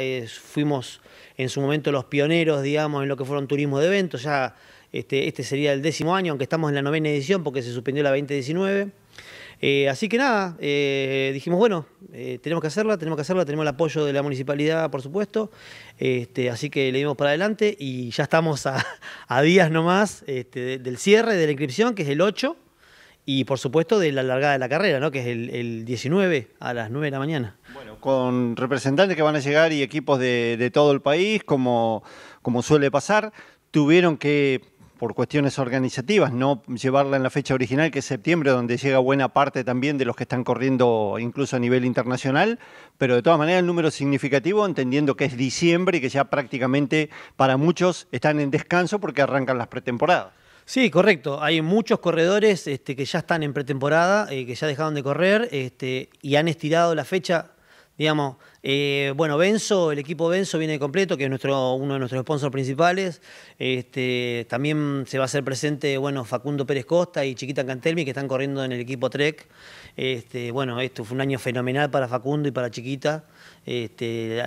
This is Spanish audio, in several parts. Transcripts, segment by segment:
Eh, fuimos en su momento los pioneros, digamos, en lo que fueron turismo de eventos. Ya este, este sería el décimo año, aunque estamos en la novena edición porque se suspendió la 2019. Eh, así que nada, eh, dijimos, bueno, tenemos que hacerla, tenemos que hacerla, tenemos el apoyo de la municipalidad, por supuesto. Este, así que le dimos para adelante y ya estamos a, días nomás este, del cierre de la inscripción, que es el 8 y por supuesto de la largada de la carrera, ¿no? que es el, 19 a las 9 de la mañana. Bueno, con representantes que van a llegar y equipos de, todo el país, como, como suele pasar, tuvieron que por cuestiones organizativas, no llevarla en la fecha original, que es septiembre, donde llega buena parte también de los que están corriendo incluso a nivel internacional, pero de todas maneras el número significativo, entendiendo que es diciembre y que ya prácticamente para muchos están en descanso porque arrancan las pretemporadas. Sí, correcto. Hay muchos corredores este, que ya están en pretemporada, eh, que ya dejaron de correr este, y han estirado la fecha Digamos, eh, bueno, Benzo, el equipo Benzo viene completo, que es nuestro, uno de nuestros sponsors principales. Este, también se va a hacer presente, bueno, Facundo Pérez Costa y Chiquita Cantelmi, que están corriendo en el equipo Trek. Este, bueno, esto fue un año fenomenal para Facundo y para Chiquita. Este,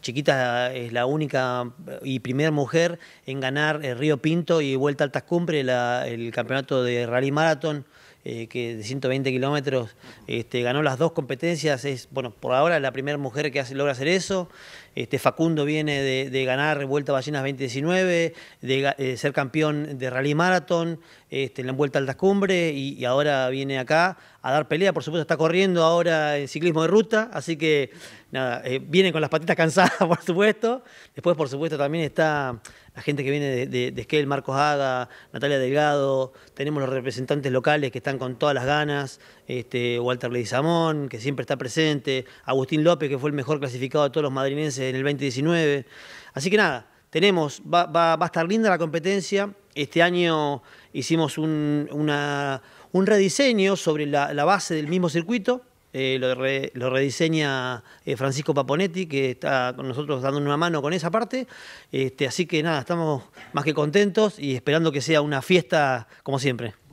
Chiquita es la única y primera mujer en ganar el Río Pinto y Vuelta a Altas Cumbre, el campeonato de Rally Marathon eh, que de 120 kilómetros este, ganó las dos competencias, es, bueno, por ahora la primera mujer que logra hacer eso. Este, Facundo viene de, ganar Vuelta a Ballenas 2019, de, eh, ser campeón de Rally Marathon, este, en la Vuelta a Altas Cumbres y, ahora viene acá a dar pelea. Por supuesto, está corriendo ahora en ciclismo de ruta, así que nada, eh, viene con las patitas cansadas, por supuesto. Después, por supuesto, también está la gente que viene de, Esquel, Marcos Haga, Natalia Delgado, tenemos los representantes locales que están con todas las ganas, este, Walter Leguizamón, que siempre está presente, Agustín López, que fue el mejor clasificado de todos los madrinenses en el 2019. Así que nada, tenemos, va, a estar linda la competencia. Este año hicimos un, rediseño sobre la base del mismo circuito eh, lo, rediseña eh, Francisco Paponetti, que está con nosotros dando una mano con esa parte. Este, así que nada, estamos más que contentos y esperando que sea una fiesta como siempre.